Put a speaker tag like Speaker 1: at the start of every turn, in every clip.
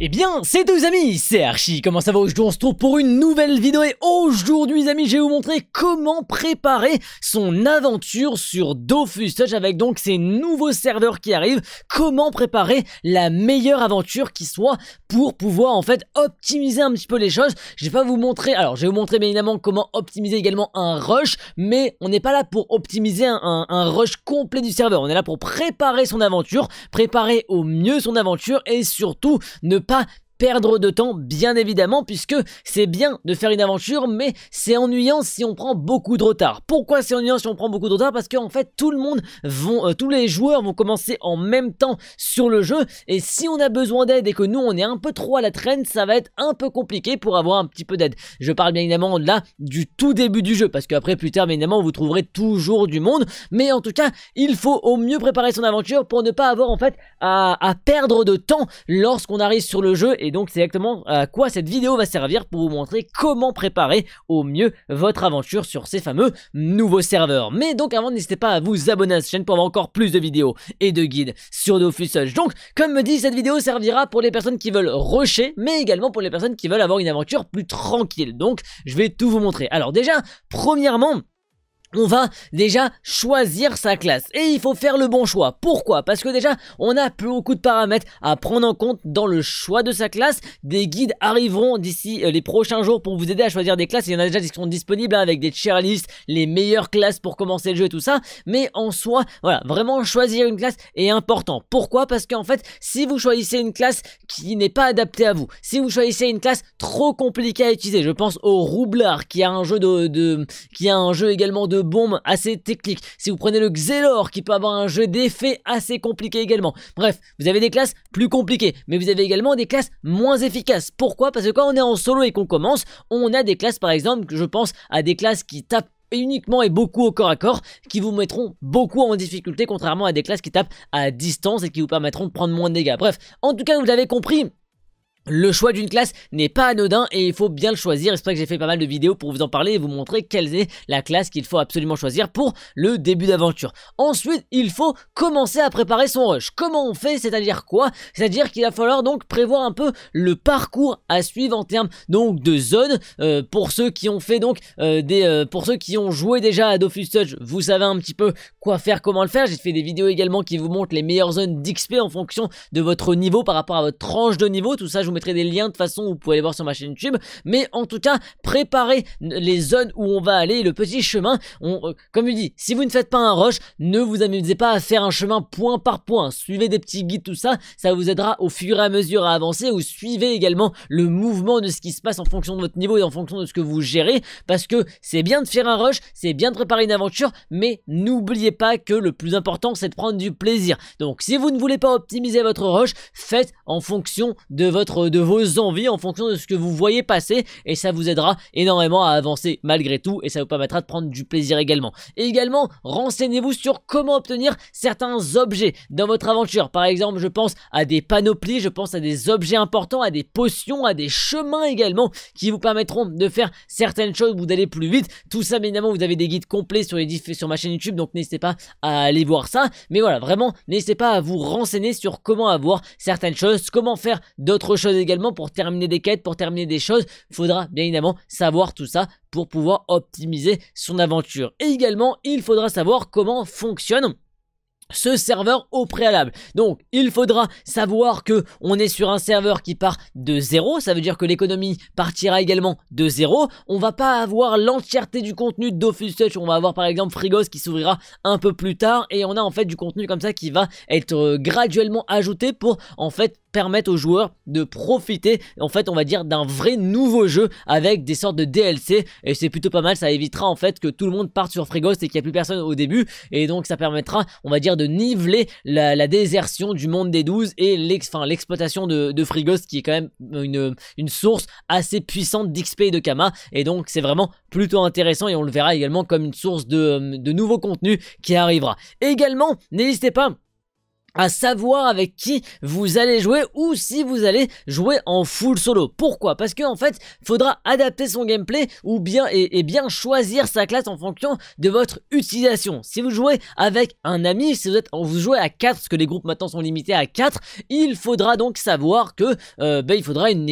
Speaker 1: Eh bien, c'est deux amis, c'est Archie, comment ça va aujourd'hui On se trouve pour une nouvelle vidéo et aujourd'hui les amis, je vais vous montrer comment préparer son aventure sur Dofus Touch avec donc ces nouveaux serveurs qui arrivent, comment préparer la meilleure aventure qui soit pour pouvoir en fait optimiser un petit peu les choses. Je vais pas vous montrer, alors je vais vous montrer bien évidemment comment optimiser également un rush, mais on n'est pas là pour optimiser un, rush complet du serveur, on est là pour préparer son aventure, préparer au mieux son aventure et surtout ne pas pas perdre de temps, bien évidemment, puisque c'est bien de faire une aventure, mais c'est ennuyant si on prend beaucoup de retard. Pourquoi c'est ennuyant si on prend beaucoup de retard Parce que en fait, tout le monde vont, euh, tous les joueurs vont commencer en même temps sur le jeu, et si on a besoin d'aide et que nous on est un peu trop à la traîne, ça va être un peu compliqué pour avoir un petit peu d'aide. Je parle bien évidemment là du tout début du jeu, parce qu'après plus tard, bien évidemment, vous trouverez toujours du monde, mais en tout cas, il faut au mieux préparer son aventure pour ne pas avoir en fait à, à perdre de temps lorsqu'on arrive sur le jeu et donc c'est exactement à quoi cette vidéo va servir pour vous montrer comment préparer au mieux votre aventure sur ces fameux nouveaux serveurs. Mais donc avant n'hésitez pas à vous abonner à cette chaîne pour avoir encore plus de vidéos et de guides sur nos Donc comme me dit cette vidéo servira pour les personnes qui veulent rusher mais également pour les personnes qui veulent avoir une aventure plus tranquille. Donc je vais tout vous montrer. Alors déjà premièrement on va déjà choisir sa classe. Et il faut faire le bon choix. Pourquoi Parce que déjà, on a beaucoup de paramètres à prendre en compte dans le choix de sa classe. Des guides arriveront d'ici euh, les prochains jours pour vous aider à choisir des classes. Il y en a déjà qui sont disponibles hein, avec des cheerlists, les meilleures classes pour commencer le jeu et tout ça. Mais en soi, voilà, vraiment choisir une classe est important. Pourquoi Parce qu'en fait, si vous choisissez une classe qui n'est pas adaptée à vous, si vous choisissez une classe trop compliquée à utiliser, je pense au Roublard qui a un jeu de qui a un jeu également de de bombes assez technique. Si vous prenez le Xelor qui peut avoir un jeu d'effet assez compliqué également. Bref, vous avez des classes plus compliquées, mais vous avez également des classes moins efficaces. Pourquoi Parce que quand on est en solo et qu'on commence, on a des classes par exemple, je pense à des classes qui tapent uniquement et beaucoup au corps à corps qui vous mettront beaucoup en difficulté contrairement à des classes qui tapent à distance et qui vous permettront de prendre moins de dégâts. Bref, en tout cas vous l'avez compris, le choix d'une classe n'est pas anodin et il faut bien le choisir. J'espère que j'ai fait pas mal de vidéos pour vous en parler et vous montrer quelle est la classe qu'il faut absolument choisir pour le début d'aventure. Ensuite, il faut commencer à préparer son rush. Comment on fait C'est-à-dire quoi C'est-à-dire qu'il va falloir donc prévoir un peu le parcours à suivre en termes donc de zones. Euh, pour ceux qui ont fait donc euh, des, euh, pour ceux qui ont joué déjà à Dofus Touch, vous savez un petit peu quoi faire, comment le faire. J'ai fait des vidéos également qui vous montrent les meilleures zones d'XP en fonction de votre niveau par rapport à votre tranche de niveau. Tout ça, des liens de façon où vous pouvez aller voir sur ma chaîne YouTube. Mais en tout cas, préparez les zones où on va aller, le petit chemin. On, euh, comme je dis, si vous ne faites pas un rush, ne vous amusez pas à faire un chemin point par point. Suivez des petits guides, tout ça, ça vous aidera au fur et à mesure à avancer ou suivez également le mouvement de ce qui se passe en fonction de votre niveau et en fonction de ce que vous gérez. Parce que c'est bien de faire un rush, c'est bien de préparer une aventure, mais n'oubliez pas que le plus important c'est de prendre du plaisir. Donc si vous ne voulez pas optimiser votre rush, faites en fonction de votre de vos envies en fonction de ce que vous voyez passer et ça vous aidera énormément à avancer malgré tout et ça vous permettra de prendre du plaisir également. Et également, renseignez-vous sur comment obtenir certains objets dans votre aventure. Par exemple, je pense à des panoplies, je pense à des objets importants, à des potions, à des chemins également qui vous permettront de faire certaines choses, ou d'aller plus vite. Tout ça, évidemment, vous avez des guides complets sur, les sur ma chaîne YouTube, donc n'hésitez pas à aller voir ça. Mais voilà, vraiment, n'hésitez pas à vous renseigner sur comment avoir certaines choses, comment faire d'autres choses également pour terminer des quêtes, pour terminer des choses. faudra bien évidemment savoir tout ça pour pouvoir optimiser son aventure. Et également, il faudra savoir comment fonctionne ce serveur au préalable. Donc, il faudra savoir que on est sur un serveur qui part de zéro. Ça veut dire que l'économie partira également de zéro. On va pas avoir l'entièreté du contenu d'Office Touch. On va avoir par exemple Frigos qui s'ouvrira un peu plus tard et on a en fait du contenu comme ça qui va être euh, graduellement ajouté pour en fait Permettre aux joueurs de profiter en fait on va dire d'un vrai nouveau jeu avec des sortes de DLC et c'est plutôt pas mal ça évitera en fait que tout le monde parte sur Frigost et qu'il n'y a plus personne au début et donc ça permettra on va dire de niveler la, désertion du monde des 12 et l'exploitation de, de qui est quand même une, source assez puissante d'XP et de Kama et donc c'est vraiment plutôt intéressant et on le verra également comme une source de, de nouveaux contenus qui arrivera également n'hésitez pas à savoir avec qui vous allez jouer ou si vous allez jouer en full solo. Pourquoi Parce que en fait, faudra adapter son gameplay ou bien et, bien choisir sa classe en fonction de votre utilisation. Si vous jouez avec un ami, si vous êtes vous jouez à 4 parce que les groupes maintenant sont limités à 4, il faudra donc savoir que euh, ben, il faudra une,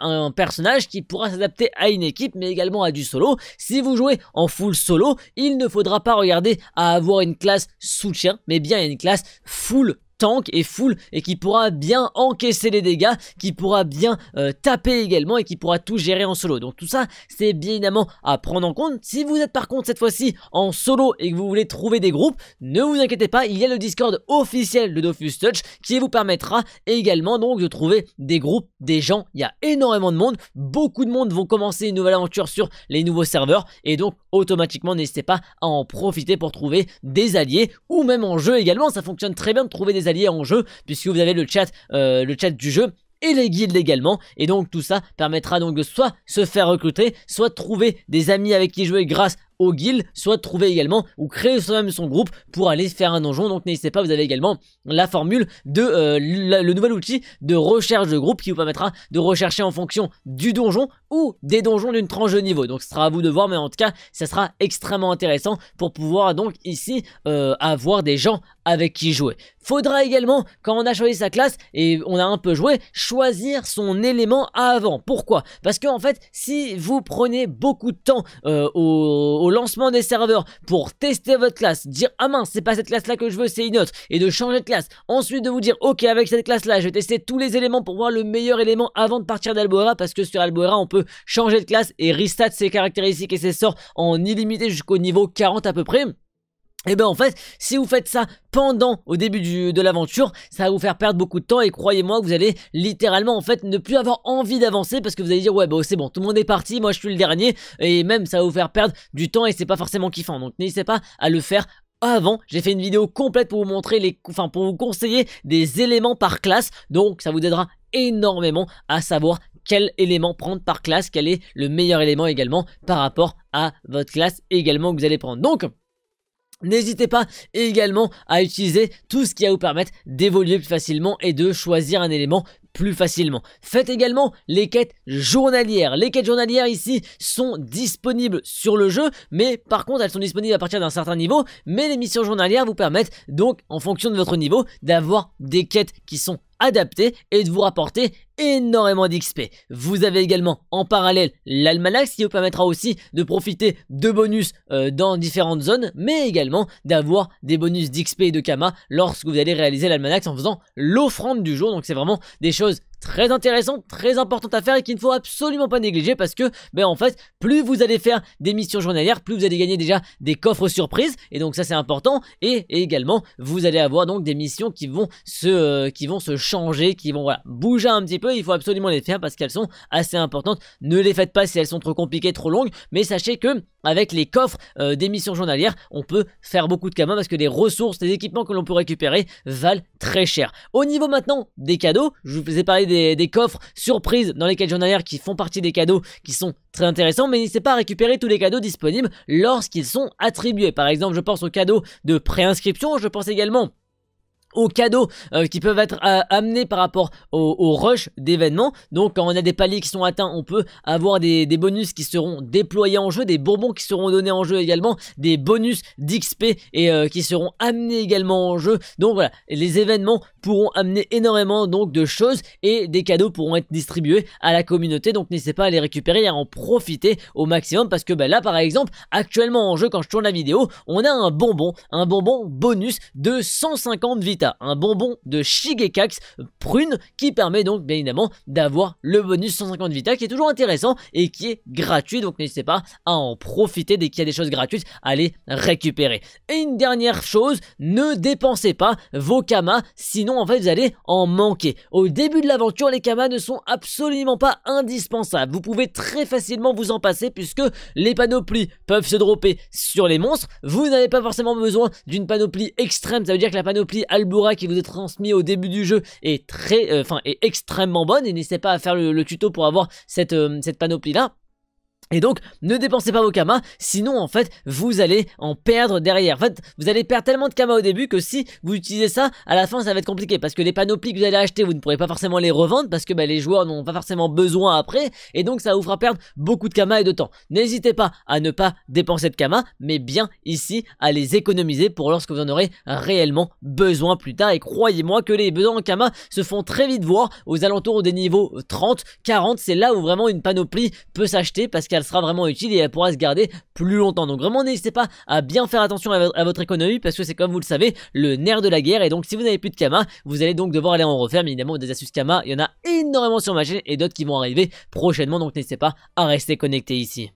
Speaker 1: un personnage qui pourra s'adapter à une équipe mais également à du solo. Si vous jouez en full solo, il ne faudra pas regarder à avoir une classe soutien mais bien une classe full tank et full et qui pourra bien encaisser les dégâts, qui pourra bien euh, taper également et qui pourra tout gérer en solo. Donc tout ça, c'est bien évidemment à prendre en compte. Si vous êtes par contre cette fois-ci en solo et que vous voulez trouver des groupes, ne vous inquiétez pas, il y a le Discord officiel de Dofus Touch qui vous permettra également donc de trouver des groupes, des gens. Il y a énormément de monde, beaucoup de monde vont commencer une nouvelle aventure sur les nouveaux serveurs et donc automatiquement n'hésitez pas à en profiter pour trouver des alliés ou même en jeu également. Ça fonctionne très bien de trouver des alliés en jeu, puisque vous avez le chat, euh, le chat du jeu et les guides également. Et donc tout ça permettra donc de soit se faire recruter, soit trouver des amis avec qui jouer grâce guild, soit trouver également ou créer soi-même son groupe pour aller faire un donjon. Donc n'hésitez pas, vous avez également la formule de euh, le nouvel outil de recherche de groupe qui vous permettra de rechercher en fonction du donjon ou des donjons d'une tranche de niveau. Donc ce sera à vous de voir, mais en tout cas, ça sera extrêmement intéressant pour pouvoir donc ici euh, avoir des gens avec qui jouer. Faudra également, quand on a choisi sa classe et on a un peu joué, choisir son élément avant. Pourquoi Parce que en fait, si vous prenez beaucoup de temps euh, au lancement des serveurs pour tester votre classe, dire ah mince c'est pas cette classe là que je veux c'est une autre et de changer de classe, ensuite de vous dire ok avec cette classe là je vais tester tous les éléments pour voir le meilleur élément avant de partir d'Alboera parce que sur Alboera on peut changer de classe et restat ses caractéristiques et ses sorts en illimité jusqu'au niveau 40 à peu près et eh bien en fait, si vous faites ça pendant au début de l'aventure, ça va vous faire perdre beaucoup de temps et croyez-moi, vous allez littéralement en fait ne plus avoir envie d'avancer parce que vous allez dire ouais bah c'est bon, tout le monde est parti, moi je suis le dernier et même ça va vous faire perdre du temps et c'est pas forcément kiffant. Donc n'hésitez pas à le faire avant, j'ai fait une vidéo complète pour vous montrer les, enfin pour vous conseiller des éléments par classe. Donc ça vous aidera énormément à savoir quel élément prendre par classe, quel est le meilleur élément également par rapport à votre classe également que vous allez prendre. Donc N'hésitez pas également à utiliser tout ce qui va vous permettre d'évoluer plus facilement et de choisir un élément plus facilement. Faites également les quêtes journalières. Les quêtes journalières ici sont disponibles sur le jeu, mais par contre elles sont disponibles à partir d'un certain niveau, mais les missions journalières vous permettent donc en fonction de votre niveau d'avoir des quêtes qui sont adapté et de vous rapporter énormément d'XP. Vous avez également en parallèle l'almanach qui vous permettra aussi de profiter de bonus euh, dans différentes zones mais également d'avoir des bonus d'XP et de Kama lorsque vous allez réaliser l'almanach en faisant l'offrande du jour. Donc c'est vraiment des choses très intéressante, très importante à faire et qu'il ne faut absolument pas négliger parce que, ben en fait, plus vous allez faire des missions journalières, plus vous allez gagner déjà des coffres surprises et donc ça c'est important et, également vous allez avoir donc des missions qui vont se, euh, qui vont se changer, qui vont bouger un petit peu. Il faut absolument les faire parce qu'elles sont assez importantes. Ne les faites pas si elles sont trop compliquées, trop longues, mais sachez que avec les coffres euh, des missions journalières, on peut faire beaucoup de camins parce que les ressources, les équipements que l'on peut récupérer valent très cher. Au niveau maintenant des cadeaux, je vous ai parlé des des, coffres surprises dans les quêtes journalières qui font partie des cadeaux qui sont très intéressants, mais n'hésitez pas à récupérer tous les cadeaux disponibles lorsqu'ils sont attribués. Par exemple, je pense aux cadeaux de préinscription, je pense également aux cadeaux euh, qui peuvent être euh, amenés par rapport au, rush d'événements. Donc quand on a des paliers qui sont atteints, on peut avoir des, bonus qui seront déployés en jeu, des bonbons qui seront donnés en jeu également, des bonus d'XP et euh, qui seront amenés également en jeu. Donc voilà, les événements pourront amener énormément donc de choses et des cadeaux pourront être distribués à la communauté. Donc n'hésitez pas à les récupérer et à en profiter au maximum parce que ben, là par exemple, actuellement en jeu quand je tourne la vidéo, on a un bonbon, un bonbon bonus de 150 vitesses un bonbon de Shigekax prune qui permet donc bien évidemment d'avoir le bonus 150 vita qui est toujours intéressant et qui est gratuit donc n'hésitez pas à en profiter dès qu'il y a des choses gratuites à les récupérer. Et une dernière chose, ne dépensez pas vos kamas sinon en fait vous allez en manquer. Au début de l'aventure les kamas ne sont absolument pas indispensables. Vous pouvez très facilement vous en passer puisque les panoplies peuvent se dropper sur les monstres. Vous n'avez pas forcément besoin d'une panoplie extrême, ça veut dire que la panoplie album qui vous est transmis au début du jeu est très, euh, enfin, est extrêmement bonne et n'hésitez pas à faire le, le tuto pour avoir cette, euh, cette panoplie là. Et donc, ne dépensez pas vos kamas, sinon en fait, vous allez en perdre derrière. En fait, vous allez perdre tellement de kamas au début que si vous utilisez ça, à la fin, ça va être compliqué. Parce que les panoplies que vous allez acheter, vous ne pourrez pas forcément les revendre parce que bah, les joueurs n'ont pas forcément besoin après. Et donc, ça vous fera perdre beaucoup de kamas et de temps. N'hésitez pas à ne pas dépenser de kamas, mais bien ici à les économiser pour lorsque vous en aurez réellement besoin plus tard. Et croyez-moi que les besoins en kamas se font très vite voir aux alentours des niveaux 30, 40. C'est là où vraiment une panoplie peut s'acheter parce qu'à sera vraiment utile et elle pourra se garder plus longtemps. Donc vraiment n'hésitez pas à bien faire attention à, votre économie parce que c'est comme vous le savez le nerf de la guerre et donc si vous n'avez plus de Kama, vous allez donc devoir aller en refaire. Mais évidemment des astuces Kama, il y en a énormément sur ma chaîne et d'autres qui vont arriver prochainement donc n'hésitez pas à rester connecté ici.